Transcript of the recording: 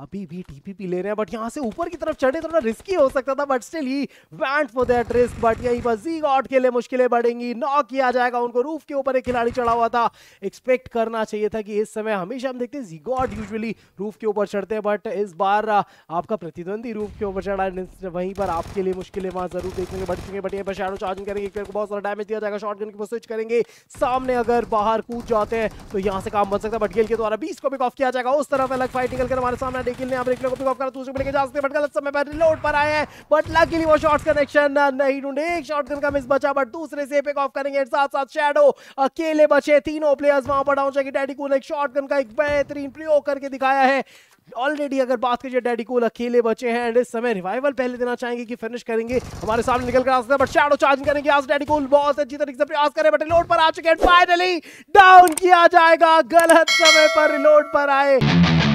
अभी भी टीपीपी ले रहे हैं बट यहाँ से ऊपर की तरफ चढ़े तो थोड़ा रिस्की हो सकता था but still he went for that risk but यहीं पर जी गॉड के लिए मुश्किलें बढ़ेंगी नॉक किया जाएगा उनको रूफ के ऊपर एक खिलाड़ी चढ़ा हुआ था एक्सपेक्ट करना चाहिए था कि इस समय हमेशा हम देखते हैं जी गॉड यूजली रूफ के ऊपर चढ़ते हैं बट इस बार uh, आपका प्रतिद्वंदी रूफ के ऊपर चढ़ा वहीं पर आपके लिए मुश्किलें वहाँ जरूर देखेंगे बट चुके बट यहाँ पर चार्जिंग करेंगे एक को बहुत सारा डैमेज दिया जाएगा शॉर्ट गन की स्विच करेंगे सामने अगर बाहर कूद जाते हैं तो यहाँ से काम बन सकता है बट गेल के द्वारा बीस को भी ऑफ किया जाएगा उस तरफ अलग फाइट निकल हमारे सामने बड़े गलत समय पर अकेले बचे ऑलरेडी अगर बात डैडी कूल अकेले बचे हैं इस समय रिवाइवल पहले देना चाहेंगे कि फिनिश करेंगे हमारे सामने निकल कर आते बट शैडो चार्जिंग करेंगे आज डैडी कूल बहुत अच्छी तरीके से प्रयास करें बट रिलोड पर आ चुके हैं फाइनली डाउन किया जाएगा गलत समय पर रिलोड पर आए